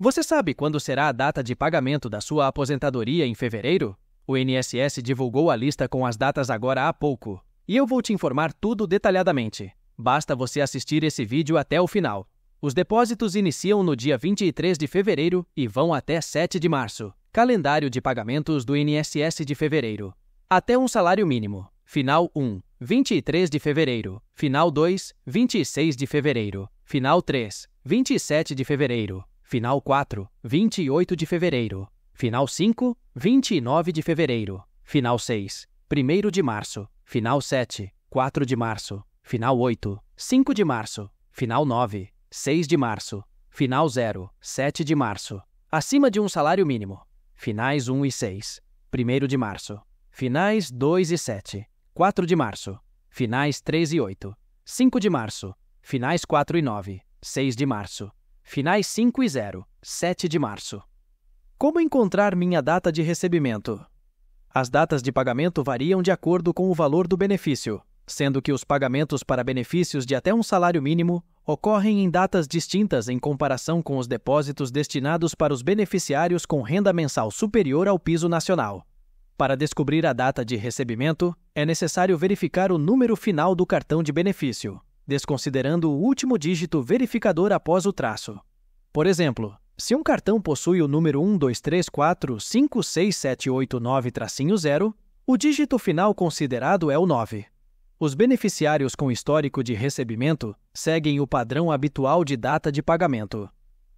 Você sabe quando será a data de pagamento da sua aposentadoria em fevereiro? O INSS divulgou a lista com as datas agora há pouco, e eu vou te informar tudo detalhadamente. Basta você assistir esse vídeo até o final. Os depósitos iniciam no dia 23 de fevereiro e vão até 7 de março. Calendário de pagamentos do INSS de fevereiro. Até um salário mínimo. Final 1, 23 de fevereiro. Final 2, 26 de fevereiro. Final 3, 27 de fevereiro. Final 4, 28 de fevereiro. Final 5, 29 de fevereiro. Final 6, 1 de março. Final 7, 4 de março. Final 8, 5 de março. Final 9, 6 de março. Final 0, 7 de março. Acima de um salário mínimo. Finais 1 e 6, 1 de março. Finais 2 e 7, 4 de março. Finais 3 e 8, 5 de março. Finais 4 e 9, 6 de março. Finais 5 e 0, 7 de março. Como encontrar minha data de recebimento? As datas de pagamento variam de acordo com o valor do benefício, sendo que os pagamentos para benefícios de até um salário mínimo ocorrem em datas distintas em comparação com os depósitos destinados para os beneficiários com renda mensal superior ao piso nacional. Para descobrir a data de recebimento, é necessário verificar o número final do cartão de benefício, desconsiderando o último dígito verificador após o traço. Por exemplo, se um cartão possui o número 123456789 0 o dígito final considerado é o 9. Os beneficiários com histórico de recebimento seguem o padrão habitual de data de pagamento.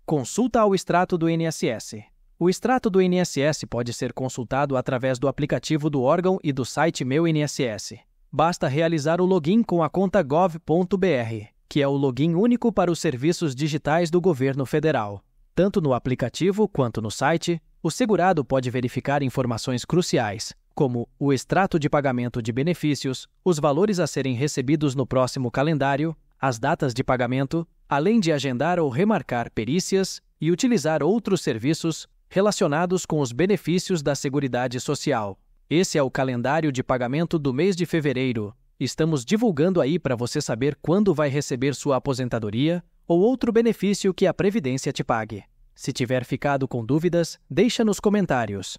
Consulta ao extrato do INSS. O extrato do INSS pode ser consultado através do aplicativo do órgão e do site Meu INSS. Basta realizar o login com a conta gov.br que é o login único para os serviços digitais do governo federal. Tanto no aplicativo quanto no site, o segurado pode verificar informações cruciais, como o extrato de pagamento de benefícios, os valores a serem recebidos no próximo calendário, as datas de pagamento, além de agendar ou remarcar perícias e utilizar outros serviços relacionados com os benefícios da Seguridade Social. Esse é o calendário de pagamento do mês de fevereiro, Estamos divulgando aí para você saber quando vai receber sua aposentadoria ou outro benefício que a Previdência te pague. Se tiver ficado com dúvidas, deixa nos comentários.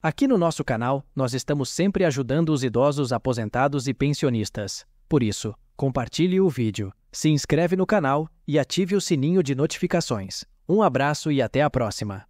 Aqui no nosso canal, nós estamos sempre ajudando os idosos aposentados e pensionistas. Por isso, compartilhe o vídeo, se inscreve no canal e ative o sininho de notificações. Um abraço e até a próxima!